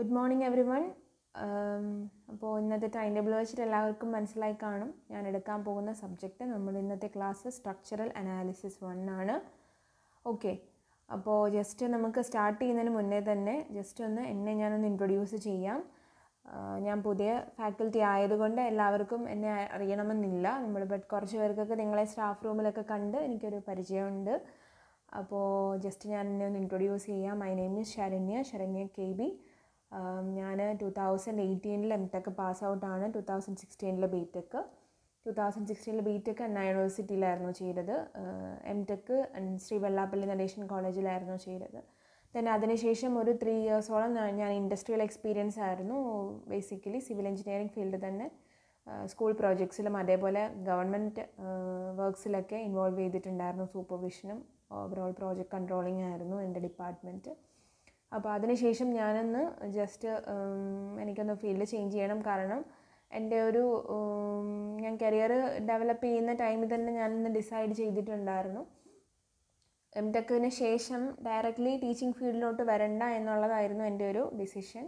good morning every one അപ്പോൾ ഇന്നത്തെ time table വെച്ചിട്ട് എല്ലാവർക്കും മനസ്സിലായി കാണും ഞാൻ എടുക്കാൻ പോകുന്ന സബ്ജക്റ്റ് നമ്മൾ ഇന്നത്തെ ക്ലാസ് സ്ട്രക്ചറൽ അനാലിസിസ് വൺ ആണ് ഓക്കെ അപ്പോൾ ജസ്റ്റ് നമുക്ക് സ്റ്റാർട്ട് ചെയ്യുന്നതിന് മുന്നേ തന്നെ ജസ്റ്റ് ഒന്ന് എന്നെ ഞാനൊന്ന് ഇൻട്രൊഡ്യൂസ് ചെയ്യാം ഞാൻ പുതിയ ഫാക്കൽറ്റി ആയതുകൊണ്ട് എല്ലാവർക്കും എന്നെ അറിയണമെന്നില്ല നമ്മൾ ബട്ട് കുറച്ച് പേർക്കൊക്കെ നിങ്ങളെ സ്റ്റാഫ് റൂമിലൊക്കെ കണ്ട് എനിക്കൊരു പരിചയമുണ്ട് അപ്പോൾ ജസ്റ്റ് ഞാൻ എന്നെ ഒന്ന് ഇൻട്രൊഡ്യൂസ് ചെയ്യാം my name is Saranya Saranya K B ഞാൻ ടു തൗസൻഡ് എയ്റ്റീനിൽ എം ടെക് പാസ് ഔട്ടാണ് ടു തൗസൻഡ് സിക്സ്റ്റീനിൽ ബി ടെക് ടു തൗസൻഡ് സിക്സ്റ്റീനിൽ ബി ടെക് അണ്ണാ യൂണിവേഴ്സിറ്റിയിലായിരുന്നു ചെയ്തത് എം ടെക് ശ്രീ വെള്ളാപ്പള്ളി നടേശൻ കോളേജിലായിരുന്നു ചെയ്തത് ദെൻ അതിനുശേഷം ഒരു ത്രീ ഇയേഴ്സോളം ഞാൻ ഇൻഡസ്ട്രിയൽ എക്സ്പീരിയൻസ് ആയിരുന്നു ബേസിക്കലി സിവിൽ എഞ്ചിനീയറിംഗ് ഫീൽഡിൽ തന്നെ സ്കൂൾ പ്രോജക്ട്സിലും അതേപോലെ ഗവൺമെൻറ് വർക്ക്സിലൊക്കെ ഇൻവോൾവ് ചെയ്തിട്ടുണ്ടായിരുന്നു സൂപ്പർവിഷനും ഓവറോൾ പ്രോജക്റ്റ് കൺട്രോളിംഗ് ആയിരുന്നു എൻ്റെ ഡിപ്പാർട്ട്മെൻറ്റ് അപ്പോൾ അതിനുശേഷം ഞാനൊന്ന് ജസ്റ്റ് എനിക്കൊന്ന് ഫീൽഡ് ചേഞ്ച് ചെയ്യണം കാരണം എൻ്റെ ഒരു ഞാൻ കരിയർ ഡെവലപ്പ് ചെയ്യുന്ന ടൈമിൽ തന്നെ ഞാനൊന്ന് ഡിസൈഡ് ചെയ്തിട്ടുണ്ടായിരുന്നു എം ടെക്കിന് ശേഷം ഡയറക്റ്റ്ലി ടീച്ചിങ് ഫീൽഡിലോട്ട് വരണ്ട എന്നുള്ളതായിരുന്നു എൻ്റെ ഒരു ഡിസിഷൻ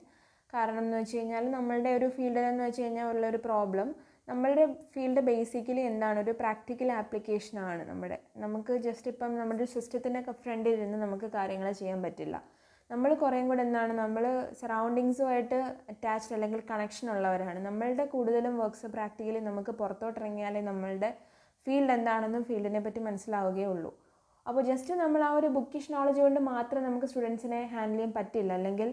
കാരണം എന്ന് വെച്ച് കഴിഞ്ഞാൽ നമ്മളുടെ ഒരു എന്ന് വെച്ച് കഴിഞ്ഞാൽ ഉള്ളൊരു പ്രോബ്ലം നമ്മളുടെ ഫീൽഡ് ബേസിക്കലി എന്താണ് ഒരു പ്രാക്ടിക്കൽ ആപ്ലിക്കേഷനാണ് നമ്മുടെ നമുക്ക് ജസ്റ്റ് ഇപ്പം നമ്മുടെ സിസ്റ്റത്തിൻ്റെ ഫ്രണ്ടിൽ ഇരുന്ന് നമുക്ക് കാര്യങ്ങൾ ചെയ്യാൻ പറ്റില്ല നമ്മൾ കുറേയും കൂടെ എന്താണ് നമ്മൾ സറൗണ്ടിങ്സുമായിട്ട് അറ്റാച്ച്ഡ് അല്ലെങ്കിൽ കണക്ഷൻ ഉള്ളവരാണ് നമ്മളുടെ കൂടുതലും വർക്ക്സ് പ്രാക്ടിക്കലി നമുക്ക് പുറത്തോട്ടിറങ്ങിയാലേ നമ്മളുടെ ഫീൽഡ് എന്താണെന്നും ഫീൽഡിനെ പറ്റി മനസ്സിലാവുകയേ ഉള്ളൂ അപ്പോൾ ജസ്റ്റ് നമ്മൾ ആ ഒരു ബുക്കിഷ് നോളജ് കൊണ്ട് മാത്രം നമുക്ക് സ്റ്റുഡൻസിനെ ഹാൻഡിൽ ചെയ്യാൻ പറ്റില്ല അല്ലെങ്കിൽ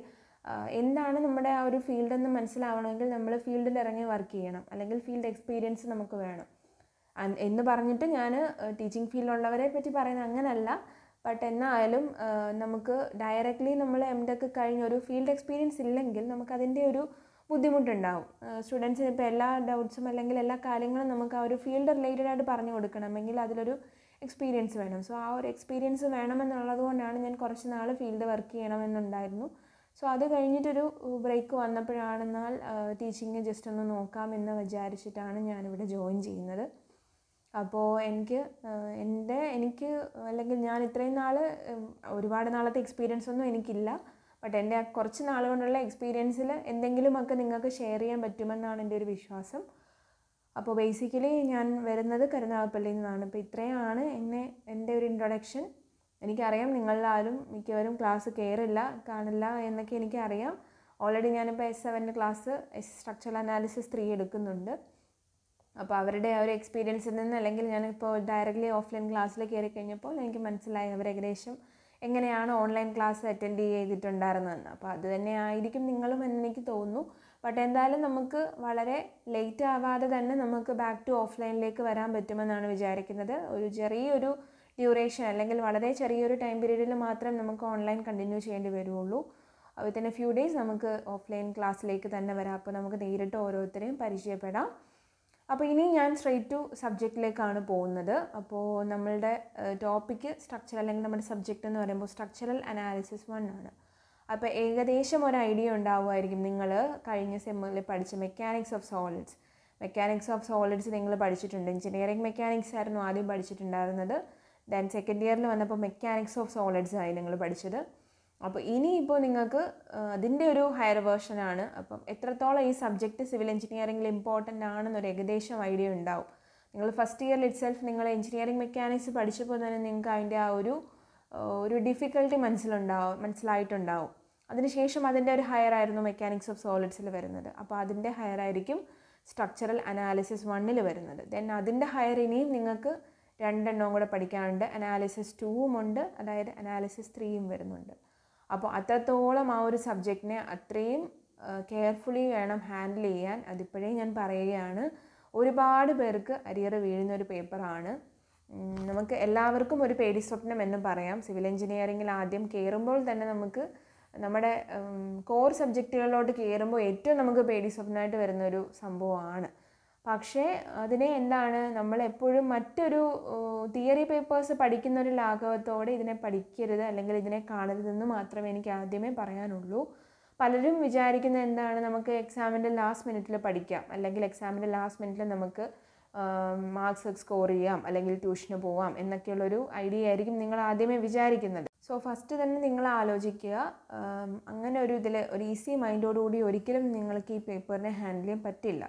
എന്താണ് നമ്മുടെ ആ ഒരു ഫീൽഡ് എന്ന് മനസ്സിലാവണമെങ്കിൽ നമ്മൾ ഫീൽഡിൽ ഇറങ്ങി വർക്ക് ചെയ്യണം അല്ലെങ്കിൽ ഫീൽഡ് എക്സ്പീരിയൻസ് നമുക്ക് വേണം എന്ന് പറഞ്ഞിട്ട് ഞാൻ ടീച്ചിങ് ഫീൽഡിലുള്ളവരെ പറ്റി പറയുന്നത് അങ്ങനല്ല ബട്ട് എന്നായാലും നമുക്ക് ഡയറക്റ്റ്ലി നമ്മൾ എം ടെക് കഴിഞ്ഞ ഒരു ഫീൽഡ് എക്സ്പീരിയൻസ് ഇല്ലെങ്കിൽ നമുക്കതിൻ്റെ ഒരു ബുദ്ധിമുട്ടുണ്ടാവും സ്റ്റുഡൻസിന് ഇപ്പോൾ എല്ലാ ഡൗട്ട്സും അല്ലെങ്കിൽ എല്ലാ കാര്യങ്ങളും നമുക്ക് ആ ഒരു ഫീൽഡ് റിലേറ്റഡ് ആയിട്ട് പറഞ്ഞു കൊടുക്കണമെങ്കിൽ അതിലൊരു എക്സ്പീരിയൻസ് വേണം സോ ആ ഒരു എക്സ്പീരിയൻസ് വേണമെന്നുള്ളത് കൊണ്ടാണ് ഞാൻ കുറച്ച് നാൾ ഫീൽഡ് വർക്ക് ചെയ്യണമെന്നുണ്ടായിരുന്നു സോ അത് കഴിഞ്ഞിട്ടൊരു ബ്രേക്ക് വന്നപ്പോഴാണെന്നാൽ ടീച്ചിങ് ജസ്റ്റ് ഒന്ന് നോക്കാം എന്ന് വിചാരിച്ചിട്ടാണ് ഞാനിവിടെ ജോയിൻ ചെയ്യുന്നത് അപ്പോൾ എനിക്ക് എൻ്റെ എനിക്ക് അല്ലെങ്കിൽ ഞാൻ ഇത്രയും നാൾ ഒരുപാട് നാളത്തെ എക്സ്പീരിയൻസ് ഒന്നും എനിക്കില്ല ബട്ട് എൻ്റെ കുറച്ച് നാൾ കൊണ്ടുള്ള എക്സ്പീരിയൻസിൽ എന്തെങ്കിലുമൊക്കെ നിങ്ങൾക്ക് ഷെയർ ചെയ്യാൻ പറ്റുമെന്നാണ് എൻ്റെ ഒരു വിശ്വാസം അപ്പോൾ ബേസിക്കലി ഞാൻ വരുന്നത് കരുനാഗപ്പള്ളിയിൽ നിന്നാണ് അപ്പോൾ ഇത്രയാണ് എന്നെ എൻ്റെ ഒരു ഇൻട്രൊഡക്ഷൻ എനിക്കറിയാം നിങ്ങളിലാരും മിക്കവരും ക്ലാസ് കയറില്ല കാണില്ല എന്നൊക്കെ എനിക്കറിയാം ഓൾറെഡി ഞാനിപ്പോൾ എസ് സെവൻ്റെ ക്ലാസ് സ്ട്രക്ചറൽ അനാലിസിസ് ത്രീ എടുക്കുന്നുണ്ട് അപ്പോൾ അവരുടെ ആ ഒരു എക്സ്പീരിയൻസിൽ നിന്ന് അല്ലെങ്കിൽ ഞാനിപ്പോൾ ഡയറക്റ്റ്ലി ഓഫ്ലൈൻ ക്ലാസ്സിൽ കയറി കഴിഞ്ഞപ്പോൾ എനിക്ക് മനസ്സിലായി അവർ ഏകദേശം എങ്ങനെയാണ് ഓൺലൈൻ ക്ലാസ് അറ്റൻഡ് ചെയ്തിട്ടുണ്ടായിരുന്നതെന്ന് അപ്പോൾ അത് തന്നെ ആയിരിക്കും നിങ്ങളും എനിക്ക് തോന്നുന്നു ബട്ട് എന്തായാലും നമുക്ക് വളരെ ലേറ്റ് ആവാതെ തന്നെ നമുക്ക് ബാക്ക് ടു ഓഫ്ലൈനിലേക്ക് വരാൻ പറ്റുമെന്നാണ് വിചാരിക്കുന്നത് ഒരു ചെറിയൊരു ഡ്യൂറേഷൻ അല്ലെങ്കിൽ വളരെ ചെറിയൊരു ടൈം പീരീഡിൽ മാത്രം നമുക്ക് ഓൺലൈൻ കണ്ടിന്യൂ ചെയ്യേണ്ടി വരുള്ളൂ വിത്തിൻ തന്നെ ഫ്യൂ ഡേയ്സ് നമുക്ക് ഓഫ്ലൈൻ ക്ലാസ്സിലേക്ക് തന്നെ വരാം അപ്പോൾ നമുക്ക് നേരിട്ട് ഓരോരുത്തരെയും പരിചയപ്പെടാം അപ്പോൾ ഇനി ഞാൻ സ്ട്രെയിറ്റ് ടു സബ്ജക്റ്റിലേക്കാണ് പോകുന്നത് അപ്പോൾ നമ്മളുടെ ടോപ്പിക്ക് സ്ട്രക്ചർ അല്ലെങ്കിൽ നമ്മുടെ സബ്ജക്റ്റ് എന്ന് പറയുമ്പോൾ സ്ട്രക്ചറൽ അനാലിസിസ് വൺ ആണ് അപ്പോൾ ഏകദേശം ഒരു ഐഡിയ ഉണ്ടാവുമായിരിക്കും നിങ്ങൾ കഴിഞ്ഞ സെമ്മിൽ പഠിച്ച mechanics of solids mechanics of solids നിങ്ങൾ പഠിച്ചിട്ടുണ്ട് എഞ്ചിനീയറിംഗ് മെക്കാനിക്സ് ആയിരുന്നു ആദ്യം പഠിച്ചിട്ടുണ്ടായിരുന്നത് ദെൻ സെക്കൻഡ് ഇയറിൽ വന്നപ്പോൾ മെക്കാനിക്സ് ഓഫ് സോളിഡ്സ് ആയി നിങ്ങൾ പഠിച്ചത് അപ്പോൾ ഇനിയിപ്പോൾ നിങ്ങൾക്ക് അതിൻ്റെ ഒരു ഹയർ വേർഷനാണ് അപ്പം എത്രത്തോളം ഈ സബ്ജക്റ്റ് സിവിൽ എഞ്ചിനീയറിംഗിൽ ഇമ്പോർട്ടൻ്റ് ആണെന്നൊരു ഏകദേശം ഐഡിയ ഉണ്ടാവും നിങ്ങൾ ഫസ്റ്റ് ഇയറിൽ ഇറ്റ്സെൽഫ് നിങ്ങൾ എഞ്ചിനീയറിംഗ് മെക്കാനിക്സ് പഠിച്ചപ്പോൾ തന്നെ നിങ്ങൾക്ക് അതിൻ്റെ ആ ഒരു ഒരു ഡിഫിക്കൽട്ടി മനസ്സിലുണ്ടാവും മനസ്സിലായിട്ടുണ്ടാവും അതിനുശേഷം അതിൻ്റെ ഒരു ഹയർ ആയിരുന്നു മെക്കാനിക്സ് ഓഫ് സോളിഡ്സിൽ വരുന്നത് അപ്പോൾ അതിൻ്റെ ഹയർ ആയിരിക്കും സ്ട്രക്ചറൽ അനാലിസിസ് വണ്ണിൽ വരുന്നത് ദെൻ അതിൻ്റെ ഹയർ ഇനിയും നിങ്ങൾക്ക് രണ്ടെണ്ണവും കൂടെ പഠിക്കാനുണ്ട് അനാലിസിസ് ടൂവും ഉണ്ട് അതായത് അനാലിസിസ് ത്രീയും വരുന്നുണ്ട് അപ്പോൾ അത്രത്തോളം ആ ഒരു സബ്ജക്റ്റിനെ അത്രയും കെയർഫുള്ളി വേണം ഹാൻഡിൽ ചെയ്യാൻ അതിപ്പോഴേ ഞാൻ പറയുകയാണ് ഒരുപാട് പേർക്ക് അരിയർ വീഴുന്ന ഒരു പേപ്പറാണ് നമുക്ക് എല്ലാവർക്കും ഒരു പേടി സ്വപ്നം എന്ന് പറയാം സിവിൽ എഞ്ചിനീയറിംഗിൽ ആദ്യം കയറുമ്പോൾ തന്നെ നമുക്ക് നമ്മുടെ കോർ സബ്ജക്റ്റുകളിലോട്ട് കയറുമ്പോൾ ഏറ്റവും നമുക്ക് പേടി സ്വപ്നമായിട്ട് വരുന്നൊരു സംഭവമാണ് പക്ഷേ അതിനെ എന്താണ് നമ്മൾ എപ്പോഴും മറ്റൊരു തിയറി പേപ്പേഴ്സ് പഠിക്കുന്ന ഒരു ലാഘവത്തോടെ ഇതിനെ പഠിക്കരുത് അല്ലെങ്കിൽ ഇതിനെ കാണരുതെന്ന് മാത്രമേ എനിക്ക് ആദ്യമേ പറയാനുള്ളൂ പലരും വിചാരിക്കുന്ന എന്താണ് നമുക്ക് എക്സാമിൻ്റെ ലാസ്റ്റ് മിനിറ്റിൽ പഠിക്കാം അല്ലെങ്കിൽ എക്സാമിൻ്റെ ലാസ്റ്റ് മിനിറ്റിൽ നമുക്ക് മാർക്സ് സ്കോർ ചെയ്യാം അല്ലെങ്കിൽ ട്യൂഷന് പോവാം എന്നൊക്കെയുള്ളൊരു ഐഡിയ ആയിരിക്കും നിങ്ങൾ ആദ്യമേ വിചാരിക്കുന്നത് സോ ഫസ്റ്റ് തന്നെ നിങ്ങൾ ആലോചിക്കുക അങ്ങനെ ഒരു ഇതിൽ ഒരു ഈസി മൈൻഡോടുകൂടി ഒരിക്കലും നിങ്ങൾക്ക് ഈ പേപ്പറിനെ ഹാൻഡിൽ ചെയ്യാൻ പറ്റില്ല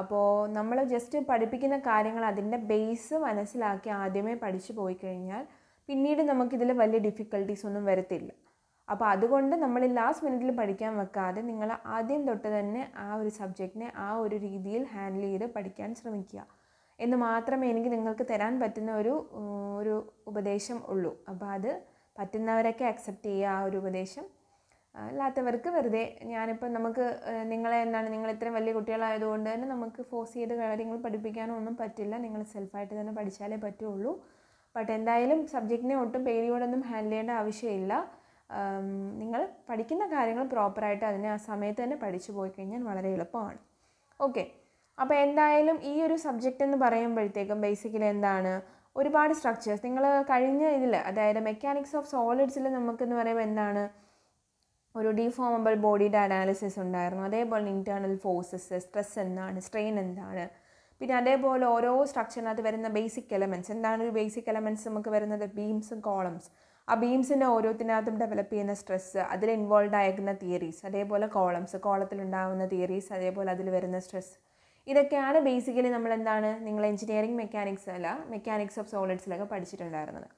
അപ്പോൾ നമ്മൾ ജസ്റ്റ് പഠിപ്പിക്കുന്ന കാര്യങ്ങൾ അതിൻ്റെ ബേസ് മനസ്സിലാക്കി ആദ്യമേ പഠിച്ചു പോയി കഴിഞ്ഞാൽ പിന്നീട് നമുക്കിതിൽ വലിയ ഡിഫിക്കൽട്ടീസ് ഒന്നും വരത്തില്ല അപ്പോൾ അതുകൊണ്ട് നമ്മൾ ലാസ്റ്റ് മിനിറ്റിൽ പഠിക്കാൻ വെക്കാതെ നിങ്ങൾ ആദ്യം തൊട്ട് തന്നെ ആ ഒരു സബ്ജക്റ്റിനെ ആ ഒരു രീതിയിൽ ഹാൻഡിൽ ചെയ്ത് പഠിക്കാൻ ശ്രമിക്കുക എന്ന് മാത്രമേ എനിക്ക് നിങ്ങൾക്ക് തരാൻ പറ്റുന്ന ഒരു ഒരു ഉപദേശം ഉള്ളൂ അപ്പോൾ അത് പറ്റുന്നവരൊക്കെ അക്സെപ്റ്റ് ചെയ്യുക ആ ഒരു ഉപദേശം അല്ലാത്തവർക്ക് വെറുതെ ഞാനിപ്പോൾ നമുക്ക് നിങ്ങളെ എന്താണ് നിങ്ങൾ ഇത്രയും വലിയ കുട്ടികളായതുകൊണ്ട് തന്നെ നമുക്ക് ഫോഴ്സ് ചെയ്ത് കാര്യങ്ങൾ പഠിപ്പിക്കാനോ ഒന്നും പറ്റില്ല നിങ്ങൾ സെൽഫായിട്ട് തന്നെ പഠിച്ചാലേ പറ്റുള്ളൂ ബട്ട് എന്തായാലും സബ്ജക്റ്റിനെ ഒട്ടും പേടിയോടൊന്നും ഹാൻഡിൽ ചെയ്യേണ്ട ആവശ്യമില്ല നിങ്ങൾ പഠിക്കുന്ന കാര്യങ്ങൾ പ്രോപ്പറായിട്ട് അതിനെ ആ സമയത്ത് തന്നെ പഠിച്ചു പോയി കഴിഞ്ഞാൽ വളരെ എളുപ്പമാണ് ഓക്കെ അപ്പോൾ എന്തായാലും ഈ ഒരു സബ്ജക്റ്റ് എന്ന് പറയുമ്പോഴത്തേക്കും ബേസിക്കലി എന്താണ് ഒരുപാട് സ്ട്രക്ചേഴ്സ് നിങ്ങൾ കഴിഞ്ഞ ഇതിൽ അതായത് മെക്കാനിക്സ് ഓഫ് സോളിഡ്സിൽ നമുക്കെന്ന് പറയുമ്പോൾ എന്താണ് ഒരു ഡിഫോമബിൾ ബോഡി അനാലിസിസ് ഉണ്ടായിരുന്നു അതേപോലെ ഇൻറ്റേർണൽ ഫോഴ്സസ് സ്ട്രെസ് എന്താണ് സ്ട്രെയിൻ എന്താണ് പിന്നെ അതേപോലെ ഓരോ സ്ട്രക്ചറിനകത്ത് വരുന്ന ബേസിക് എലമെൻറ്റ്സ് എന്താണ് ഒരു ബേസിക് എലമെൻറ്റ്സ് നമുക്ക് വരുന്നത് ബീംസും കോളംസ് ആ ബീംസിൻ്റെ ഓരോത്തിനകത്തും ഡെവലപ്പ് ചെയ്യുന്ന സ്ട്രെസ് അതിൽ ഇൻവോൾവ് ആയിരിക്കുന്ന തിയറീസ് അതേപോലെ കോളംസ് കോളത്തിലുണ്ടാകുന്ന തിയറീസ് അതേപോലെ അതിൽ വരുന്ന സ്ട്രെസ് ഇതൊക്കെയാണ് ബേസിക്കലി നമ്മൾ എന്താണ് നിങ്ങൾ എഞ്ചിനീയറിംഗ് മെക്കാനിക്സ് അല്ല മെക്കാനിക്സ് ഓഫ് സോളിഡ്സിലൊക്കെ പഠിച്ചിട്ടുണ്ടായിരുന്നത്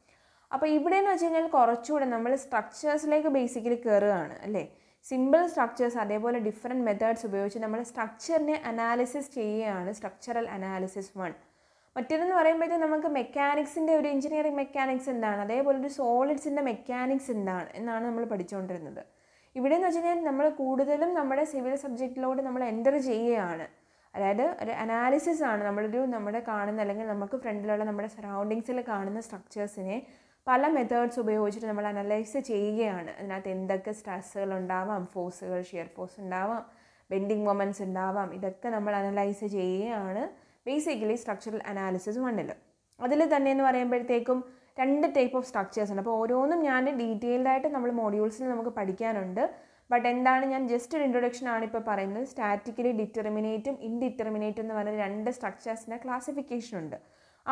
അപ്പോൾ ഇവിടെ എന്ന് വെച്ച് കഴിഞ്ഞാൽ കുറച്ചുകൂടെ നമ്മൾ സ്ട്രക്ചേഴ്സിലേക്ക് ബേസിക്കലി കയറുകയാണ് അല്ലേ സിമ്പിൾ സ്ട്രക്ചേഴ്സ് അതേപോലെ ഡിഫറെൻറ്റ് മെത്തേഡ്സ് ഉപയോഗിച്ച് നമ്മൾ സ്ട്രക്ചറിനെ അനാലിസിസ് ചെയ്യുകയാണ് സ്ട്രക്ചറൽ അനാലിസിസ് വൺ മറ്റേതെന്ന് പറയുമ്പോഴത്തേക്കും നമുക്ക് മെക്കാനിക്സിൻ്റെ ഒരു എഞ്ചിനീയറിംഗ് മെക്കാനിക്സ് എന്താണ് അതേപോലെ ഒരു സോളിഡ്സിൻ്റെ മെക്കാനിക്സ് എന്താണ് എന്നാണ് നമ്മൾ പഠിച്ചുകൊണ്ടിരുന്നത് ഇവിടെ എന്ന് വെച്ച് കഴിഞ്ഞാൽ നമ്മൾ കൂടുതലും നമ്മുടെ സിവിൽ സബ്ജക്റ്റിലോട് നമ്മൾ എൻ്റർ ചെയ്യുകയാണ് അതായത് ഒരു അനാലിസിസ് ആണ് നമ്മളൊരു നമ്മുടെ കാണുന്ന അല്ലെങ്കിൽ നമുക്ക് ഫ്രണ്ടിലുള്ള നമ്മുടെ സറൗണ്ടിങ്സിൽ കാണുന്ന സ്ട്രക്ചേഴ്സിനെ പല മെത്തേഡ്സ് ഉപയോഗിച്ചിട്ട് നമ്മൾ അനലൈസ് ചെയ്യുകയാണ് അതിനകത്ത് എന്തൊക്കെ സ്ട്രെസ്സുകൾ ഉണ്ടാവാം ഫോഴ്സുകൾ ഷിയർ ഫോഴ്സ് ഉണ്ടാവാം ബെൻഡിങ് മൊമെൻറ്റ്സ് ഉണ്ടാവാം ഇതൊക്കെ നമ്മൾ അനലൈസ് ചെയ്യുകയാണ് ബേസിക്കലി സ്ട്രക്ചറൽ അനാലിസിസ് വണ്ണിൽ അതിൽ തന്നെ എന്ന് പറയുമ്പോഴത്തേക്കും രണ്ട് ടൈപ്പ് ഓഫ് സ്ട്രക്ചേഴ്സ് ഉണ്ട് അപ്പോൾ ഓരോന്നും ഞാൻ ഡീറ്റെയിൽഡ് ആയിട്ട് നമ്മൾ മോഡ്യൂൾസിൽ നമുക്ക് പഠിക്കാനുണ്ട് ബട്ട് എന്താണ് ഞാൻ ജസ്റ്റ് ഒരു ഇൻട്രൊഡക്ഷൻ ആണ് ഇപ്പോൾ പറയുന്നത് സ്റ്റാറ്റിക്കലി ഡിറ്റർമിനേറ്റും ഇൻഡിറ്റർമിനേറ്റും എന്ന് പറയുന്ന രണ്ട് സ്ട്രക്ചേഴ്സിൻ്റെ ക്ലാസിഫിക്കേഷൻ ഉണ്ട്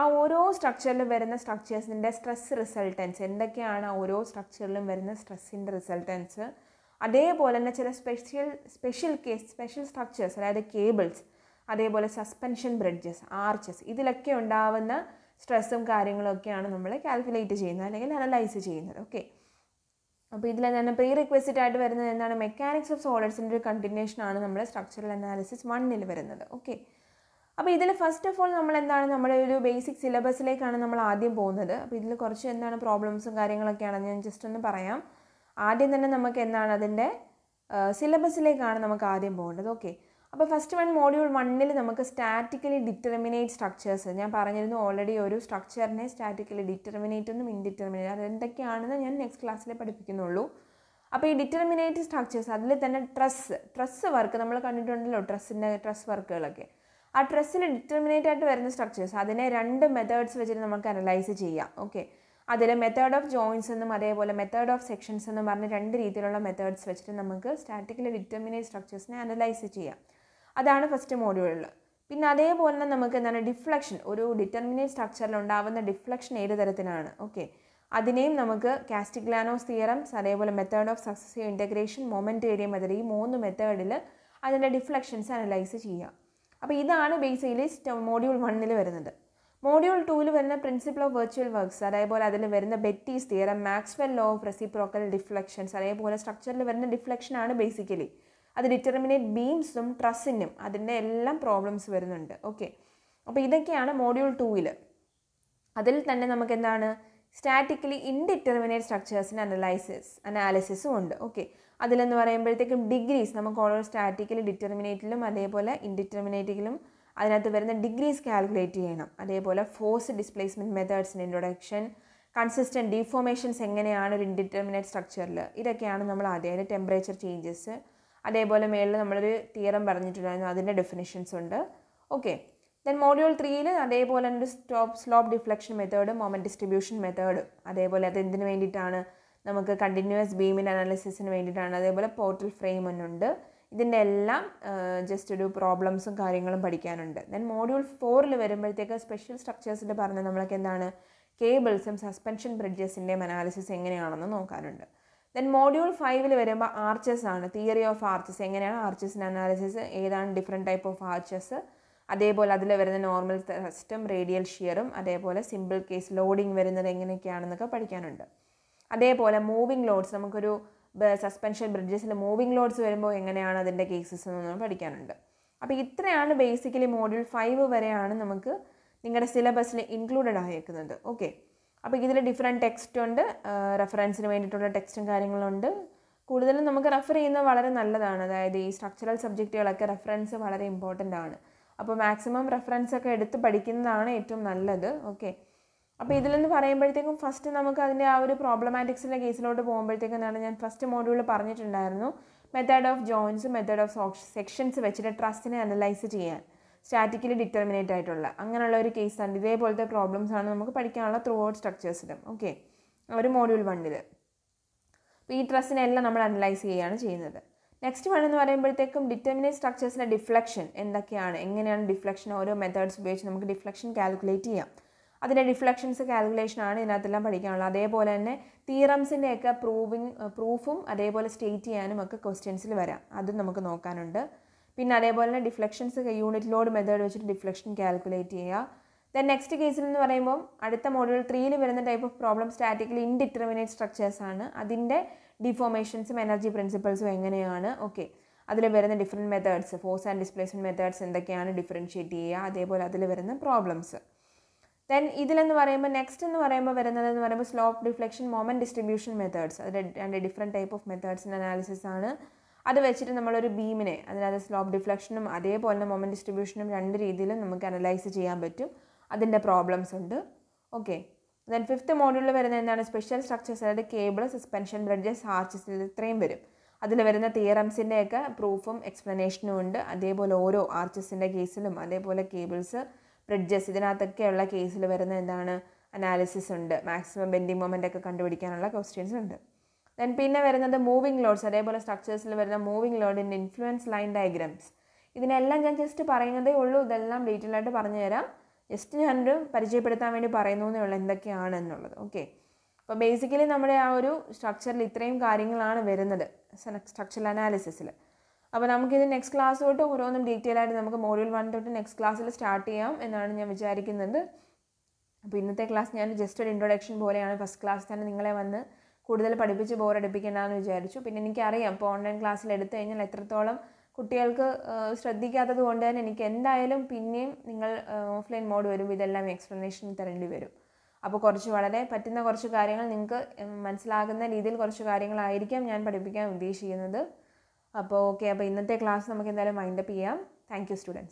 ആ ഓരോ സ്ട്രക്ചറിലും വരുന്ന സ്ട്രക്ചേഴ്സിൻ്റെ സ്ട്രെസ് റിസൾട്ടൻസ് എന്തൊക്കെയാണ് ആ ഓരോ സ്ട്രക്ചറിലും വരുന്ന സ്ട്രെസ്സിൻ്റെ റിസൾട്ടൻസ് അതേപോലെ തന്നെ ചില special special case special structures അതായത് കേബിൾസ് അതേപോലെ സസ്പെൻഷൻ ബ്രിഡ്ജസ് ആർച്ചസ് ഇതിലൊക്കെ ഉണ്ടാവുന്ന സ്ട്രെസ്സും കാര്യങ്ങളൊക്കെയാണ് നമ്മൾ കാൽക്കുലേറ്റ് ചെയ്യുന്നത് അല്ലെങ്കിൽ അനലൈസ് ചെയ്യുന്നത് ഓക്കെ അപ്പോൾ ഇതിൽ തന്നെ പ്രീ റിക്വസ്റ്റഡ് ആയിട്ട് വരുന്നത് എന്താണ് മെക്കാനിക്സ് ഓഫ് സോളിഡ്സിൻ്റെ ഒരു കണ്ടിന്യൂഷനാണ് നമ്മൾ സ്ട്രക്ചറൽ അനാലിസിസ് വണ്ണിൽ വരുന്നത് ഓക്കെ അപ്പോൾ ഇതിൽ ഫസ്റ്റ് ഓഫ് ഓൾ നമ്മൾ എന്താണ് നമ്മുടെ ഒരു ബേസിക് സിലബസിലേക്കാണ് നമ്മൾ ആദ്യം പോകുന്നത് അപ്പോൾ ഇതിൽ കുറച്ച് എന്താണ് പ്രോബ്ലംസും കാര്യങ്ങളൊക്കെയാണ് ഞാൻ ജസ്റ്റ് ഒന്ന് പറയാം ആദ്യം തന്നെ നമുക്ക് എന്താണ് അതിൻ്റെ സിലബസിലേക്കാണ് നമുക്ക് ആദ്യം പോകേണ്ടത് ഓക്കെ അപ്പോൾ ഫസ്റ്റ് വൺ മോഡ്യൂൾ വണ്ണിൽ നമുക്ക് സ്റ്റാറ്റിക്കലി ഡിറ്റർമിനേറ്റ് സ്ട്രക്ചേഴ്സ് ഞാൻ പറഞ്ഞിരുന്നു ഓൾറെഡി ഒരു സ്ട്രക്ചറിനെ സ്റ്റാറ്റിക്കലി ഡിറ്റർമിനേറ്റ് ഒന്നും ഇൻഡിറ്റർമിനേറ്റ് അതെന്തൊക്കെയാണെന്ന് ഞാൻ നെക്സ്റ്റ് ക്ലാസ്സിലെ പഠിപ്പിക്കുന്നുള്ളൂ അപ്പോൾ ഈ ഡിറ്റർമിനേറ്റ് സ്ട്രക്ചേഴ്സ് അതിൽ തന്നെ ട്രസ് ട്രസ് വർക്ക് നമ്മൾ കണ്ടിട്ടുണ്ടല്ലോ ട്രസ്സിൻ്റെ ട്രസ് വർക്കുകളൊക്കെ ആ ട്രസ്സിന് ഡിറ്റർമിനേറ്റ് ആയിട്ട് വരുന്ന സ്ട്രക്ചേഴ്സ് അതിനെ രണ്ട് മെത്തേഡ്സ് വെച്ചിട്ട് നമുക്ക് അനലൈസ് ചെയ്യാം ഓക്കെ അതിൽ മെത്തേഡ് ഓഫ് ജോയിൻസ് എന്നും അതേപോലെ മെത്തേഡ് ഓഫ് സെക്ഷൻസ് എന്നും പറഞ്ഞ് രണ്ട് രീതിയിലുള്ള മെത്തേഡ്സ് വെച്ചിട്ട് നമുക്ക് സ്റ്റാറ്റിക്കലി ഡിറ്റർമിനേറ്റ് സ്ട്രക്ചേഴ്സിനെ അനലൈസ് ചെയ്യാം അതാണ് ഫസ്റ്റ് മോഡ്യൂളിൽ പിന്നെ അതേപോലെ തന്നെ നമുക്ക് എന്താണ് ഡിഫ്ലക്ഷൻ ഒരു ഡിറ്റർമിനേറ്റ് സ്ട്രക്ചറിൽ ഉണ്ടാവുന്ന ഡിഫ്ലക്ഷൻ ഏത് തരത്തിലാണ് ഓക്കെ അതിനെയും നമുക്ക് കാസ്റ്റിഗ്ലാനോസ് തിയറംസ് അതേപോലെ method of successive integration moment area method ഈ മൂന്ന് മെത്തേഡിൽ അതിൻ്റെ ഡിഫ്ലക്ഷൻസ് അനലൈസ് ചെയ്യാം അപ്പോൾ ഇതാണ് ബേസിക്കലി മോഡ്യൂൾ വണ്ണിൽ വരുന്നത് മോഡ്യൂൾ ടൂവിൽ വരുന്ന പ്രിൻസിപ്പിൾ ഓഫ് വെർച്വൽ വർക്ക്സ് അതേപോലെ അതിൽ വരുന്ന Betti's theorem Maxwell law of reciprocal deflections അതേപോലെ സ്ട്രക്ചറിൽ വരുന്ന ആണ് ബേസിക്കലി അത് ഡിറ്റർമിനേറ്റ് ബീംസും ട്രസ്സിനും അതിൻ്റെ എല്ലാം പ്രോബ്ലംസ് വരുന്നുണ്ട് ഓക്കെ അപ്പോൾ ഇതൊക്കെയാണ് മോഡ്യൂൾ ടൂവിൽ അതിൽ തന്നെ നമുക്ക് എന്താണ് സ്റ്റാറ്റിക്കലി ഇൻഡിറ്റർമിനേറ്റ് സ്ട്രക്ചേഴ്സിന് അനലൈസിസ് അനാലിസിസും ഉണ്ട് ഓക്കെ അതിലെന്ന് പറയുമ്പോഴത്തേക്കും ഡിഗ്രീസ് നമുക്ക് ഓരോ സ്റ്റാറ്റിക്കൽ ഡിറ്റർമിനേറ്റിലും അതേപോലെ ഇൻഡിറ്റർമിനേറ്റിലും അതിനകത്ത് വരുന്ന ഡിഗ്രീസ് കാൽക്കുലേറ്റ് ചെയ്യണം അതേപോലെ ഫോഴ്സ് ഡിസ്പ്ലേസ്മെൻറ്റ് മെത്തേഡ്സിൻ്റെ ഇൻട്രൊഡക്ഷൻ കൺസിസ്റ്റൻറ്റ് ഡിഫോമേഷൻസ് എങ്ങനെയാണ് ഒരു ഇൻഡിറ്റർമിനേറ്റ് സ്ട്രക്ചറിൽ ഇതൊക്കെയാണ് നമ്മൾ ആദ്യം ടെമ്പറേച്ചർ ചേഞ്ചസ് അതേപോലെ മേളിൽ നമ്മളൊരു തിയറം പറഞ്ഞിട്ടുണ്ടായിരുന്നു അതിൻ്റെ ഡെഫിനിഷൻസ് ഉണ്ട് ഓക്കെ ദെൻ മോഡ്യൂൾ ത്രീയിൽ അതേപോലെ തന്നെ ഒരു stop slope deflection method moment distribution method അതേപോലെ അത് എന്തിനു വേണ്ടിയിട്ടാണ് നമുക്ക് കണ്ടിന്യൂസ് ബീമിൻ അനാലിസിസിന് വേണ്ടിയിട്ടാണ് അതേപോലെ പോർട്ടൽ ഫ്രെയിമിനുണ്ട് ഇതിൻ്റെ എല്ലാം ജസ്റ്റ് ഒരു പ്രോബ്ലംസും കാര്യങ്ങളും പഠിക്കാനുണ്ട് ദെൻ മോഡ്യൂൾ ഫോറിൽ വരുമ്പോഴത്തേക്ക് സ്പെഷ്യൽ സ്ട്രക്ചേഴ്സിൽ പറഞ്ഞ് നമ്മൾക്ക് എന്താണ് കേബിൾസും സസ്പെൻഷൻ ബ്രിഡ്ജസിൻ്റെയും അനാലിസിസ് എങ്ങനെയാണെന്ന് നോക്കാനുണ്ട് ദെൻ മോഡ്യൂൾ ഫൈവിൽ വരുമ്പോൾ ആർച്ചസ് ആണ് തിയറി ഓഫ് ആർച്ചസ് എങ്ങനെയാണ് ആർച്ചസിൻ്റെ അനാലിസിസ് ഏതാണ് ഡിഫറെൻറ്റ് ടൈപ്പ് ഓഫ് ആർച്ചസ് അതേപോലെ അതിൽ വരുന്ന നോർമൽ ടെസ്റ്റും റേഡിയൽ ഷിയറും അതേപോലെ സിമ്പിൾ കേസ് ലോഡിങ് വരുന്നത് എങ്ങനെയൊക്കെയാണെന്നൊക്കെ പഠിക്കാനുണ്ട് അതേപോലെ മൂവിങ് ലോഡ്സ് നമുക്കൊരു സസ്പെൻഷൻ ബ്രിഡ്ജസിൽ മൂവിങ് ലോഡ്സ് വരുമ്പോൾ എങ്ങനെയാണ് അതിൻ്റെ കേസസ് എന്ന് പഠിക്കാനുണ്ട് അപ്പോൾ ഇത്രയാണ് ബേസിക്കലി മോഡ്യൂൾ ഫൈവ് വരെയാണ് നമുക്ക് നിങ്ങളുടെ സിലബസിൽ ഇൻക്ലൂഡഡ് ആയേക്കുന്നത് ഓക്കെ അപ്പോൾ ഇതിൽ ഡിഫറെൻറ്റ് ടെക്സ്റ്റ് ഉണ്ട് റെഫറൻസിന് വേണ്ടിയിട്ടുള്ള ടെക്സ്റ്റും കാര്യങ്ങളുണ്ട് കൂടുതലും നമുക്ക് റെഫർ ചെയ്യുന്നത് വളരെ നല്ലതാണ് അതായത് ഈ സ്ട്രക്ചറൽ സബ്ജക്റ്റുകളൊക്കെ റെഫറൻസ് വളരെ ഇമ്പോർട്ടൻ്റ് ആണ് അപ്പോൾ മാക്സിമം റെഫറൻസ് ഒക്കെ എടുത്ത് പഠിക്കുന്നതാണ് ഏറ്റവും നല്ലത് ഓക്കെ അപ്പോൾ ഇതിലെന്ന് പറയുമ്പോഴത്തേക്കും ഫസ്റ്റ് നമുക്ക് അതിൻ്റെ ആ ഒരു പ്രോബ്ലമാറ്റിക്സിൻ്റെ കേസിലോട്ട് പോകുമ്പോഴത്തേക്കും എന്നാണ് ഞാൻ ഫസ്റ്റ് മോഡ്യൂളിൽ പറഞ്ഞിട്ടുണ്ടായിരുന്നു method of joints method of sections വെച്ചിട്ട് ട്രസ്റ്റിനെ അനലൈസ് ചെയ്യാൻ സ്റ്റാറ്റിക്കലി ഡിറ്റർമിനേറ്റ് ആയിട്ടുള്ള അങ്ങനെയുള്ള ഒരു കേസാണ് ഇതേപോലത്തെ പ്രോബ്ലംസാണ് നമുക്ക് പഠിക്കാനുള്ള ത്രൂ ഔട്ട് സ്ട്രക്ചേഴ്സിലും ഓക്കെ ഒരു മോഡ്യൂൾ വണ്ണിൽ അപ്പോൾ ഈ ട്രസ്സിനെല്ലാം നമ്മൾ അനലൈസ് ചെയ്യുകയാണ് ചെയ്യുന്നത് നെക്സ്റ്റ് വൺ എന്ന് പറയുമ്പോഴത്തേക്കും ഡിറ്റർമിനേറ്റ് സ്ട്രക്ചേഴ്സിൻ്റെ ഡിഫ്ലക്ഷൻ എന്തൊക്കെയാണ് എങ്ങനെയാണ് ഡിഫ്ലക്ഷൻ ഓരോ മെത്തേഡ്സ് ഉപയോഗിച്ച് നമുക്ക് ഡിഫ്ലക്ഷൻ കാൽക്കുലേറ്റ് ചെയ്യാം അതിൻ്റെ ഡിഫ്ലക്ഷൻസ് ആണ് ഇതിനകത്തെല്ലാം പഠിക്കാനുള്ളത് അതേപോലെ തന്നെ തീറംസിൻ്റെയൊക്കെ പ്രൂവിങ് പ്രൂഫും അതേപോലെ സ്റ്റേറ്റ് ചെയ്യാനും ഒക്കെ ക്വസ്റ്റ്യൻസിൽ വരാം അതും നമുക്ക് നോക്കാനുണ്ട് പിന്നെ അതേപോലെ തന്നെ ഡിഫ്ലക്ഷൻസ് യൂണിറ്റ് ലോഡ് മെത്തേഡ് വെച്ചിട്ട് ഡിഫ്ലക്ഷൻ കാൽക്കുലേറ്റ് ചെയ്യുക ദെൻ നെക്സ്റ്റ് കേസിൽ എന്ന് പറയുമ്പോൾ അടുത്ത മോഡ്യൂൾ ത്രീയിൽ വരുന്ന type of problem statically indeterminate structures ആണ് അതിൻ്റെ ഡിഫോമേഷൻസും എനർജി പ്രിൻസിപ്പിൾസും എങ്ങനെയാണ് ഓക്കെ അതിൽ വരുന്ന different methods force and displacement methods എന്തൊക്കെയാണ് ഡിഫറൻഷ്യേറ്റ് ചെയ്യുക അതേപോലെ അതിൽ വരുന്ന പ്രോബ്ലംസ് ദെൻ ഇതിലെന്ന് പറയുമ്പോൾ നെക്സ്റ്റ് എന്ന് പറയുമ്പോൾ വരുന്നത് എന്ന് പറയുമ്പോൾ slope of deflection moment distribution methods അത് രണ്ട് ഡിഫറെൻറ്റ് ടൈപ്പ് ഓഫ് മെത്തേഡ്സിൻ്റെ അനാലിസിസ് ആണ് അത് വെച്ചിട്ട് നമ്മളൊരു ബീമിനെ അതിനകത്ത് സ്ലോപ്പ് ഡിഫ്ലക്ഷനും അതേപോലെ തന്നെ മൊമെൻറ്റ് ഡിസ്ട്രിബ്യൂഷനും രണ്ട് രീതിയിലും നമുക്ക് അനലൈസ് ചെയ്യാൻ പറ്റും അതിൻ്റെ പ്രോബ്ലംസ് ഉണ്ട് ഓക്കെ ദെൻ ഫിഫ്ത്ത് മോഡ്യൂളിൽ വരുന്ന എന്താണ് സ്പെഷ്യൽ സ്ട്രക്ചേഴ്സ് അതായത് കേബിൾ സസ്പെൻഷൻ ബ്രിഡ്ജസ് ആർച്ചസ് ഇത്രയും വരും അതിൽ വരുന്ന തിയറംസിൻ്റെയൊക്കെ പ്രൂഫും എക്സ്പ്ലനേഷനും ഉണ്ട് അതേപോലെ ഓരോ ആർച്ചസിൻ്റെ കേസിലും അതേപോലെ കേബിൾസ് ബ്രിഡ്ജസ് ഇതിനകത്തൊക്കെയുള്ള കേസിൽ വരുന്ന എന്താണ് അനാലിസിസ് ഉണ്ട് മാക്സിമം ബെൻഡിങ് മൊമെൻ്റ് ഒക്കെ കണ്ടുപിടിക്കാനുള്ള ക്വസ്റ്റ്യൻസ് ഉണ്ട് ദെൻ പിന്നെ വരുന്നത് മൂവിങ് ലോഡ്സ് അതേപോലെ സ്ട്രക്ചേഴ്സിൽ വരുന്ന മൂവിങ് ലോഡിൻ്റെ ഇൻഫ്ലുവൻസ് ലൈൻ ഡയഗ്രാംസ് ഇതിനെല്ലാം ഞാൻ ജസ്റ്റ് പറയുന്നതേ ഉള്ളൂ ഇതെല്ലാം ഡീറ്റെയിൽ ആയിട്ട് പറഞ്ഞു തരാം ജസ്റ്റ് ഞാനൊരു പരിചയപ്പെടുത്താൻ വേണ്ടി പറയുന്നു എന്നേ ഉള്ളൂ എന്തൊക്കെയാണ് എന്നുള്ളത് ഓക്കെ അപ്പോൾ ബേസിക്കലി നമ്മുടെ ആ ഒരു സ്ട്രക്ചറിൽ ഇത്രയും കാര്യങ്ങളാണ് വരുന്നത് സ്ട്രക്ചറൽ അനാലിസിസിൽ അപ്പോൾ നമുക്കിത് നെക്സ്റ്റ് ക്ലാസ് തൊട്ട് ഓരോന്നും ഡീറ്റെയിൽ ആയിട്ട് നമുക്ക് മോഡ്യൂൾ വൺ തൊട്ട് നെക്സ്റ്റ് ക്ലാസ്സിൽ സ്റ്റാർട്ട് ചെയ്യാം എന്നാണ് ഞാൻ വിചാരിക്കുന്നത് അപ്പോൾ ഇന്നത്തെ ക്ലാസ് ഞാൻ ജസ്റ്റ് ഒരു ഇൻട്രൊഡക്ഷൻ പോലെയാണ് ഫസ്റ്റ് ക്ലാസ് തന്നെ നിങ്ങളെ വന്ന് കൂടുതൽ പഠിപ്പിച്ച് ബോറടിപ്പിക്കേണ്ടെന്ന് വിചാരിച്ചു പിന്നെ എനിക്കറിയാം ഇപ്പോൾ ഓൺലൈൻ ക്ലാസ്സിൽ എടുത്തു കഴിഞ്ഞാൽ എത്രത്തോളം കുട്ടികൾക്ക് ശ്രദ്ധിക്കാത്തത് കൊണ്ട് തന്നെ എനിക്ക് എന്തായാലും പിന്നെയും നിങ്ങൾ ഓഫ്ലൈൻ മോഡ് വരുമ്പോൾ ഇതെല്ലാം എക്സ്പ്ലനേഷൻ തരേണ്ടി വരും അപ്പോൾ കുറച്ച് വളരെ പറ്റുന്ന കുറച്ച് കാര്യങ്ങൾ നിങ്ങൾക്ക് മനസ്സിലാകുന്ന രീതിയിൽ കുറച്ച് കാര്യങ്ങളായിരിക്കാം ഞാൻ പഠിപ്പിക്കാൻ ഉദ്ദേശിക്കുന്നത് അപ്പോൾ ഓക്കെ അപ്പോൾ ഇന്നത്തെ ക്ലാസ് നമുക്ക് എന്തായാലും വൈൻഡപ്പ് ചെയ്യാം താങ്ക് യു സ്റ്റുഡൻസ്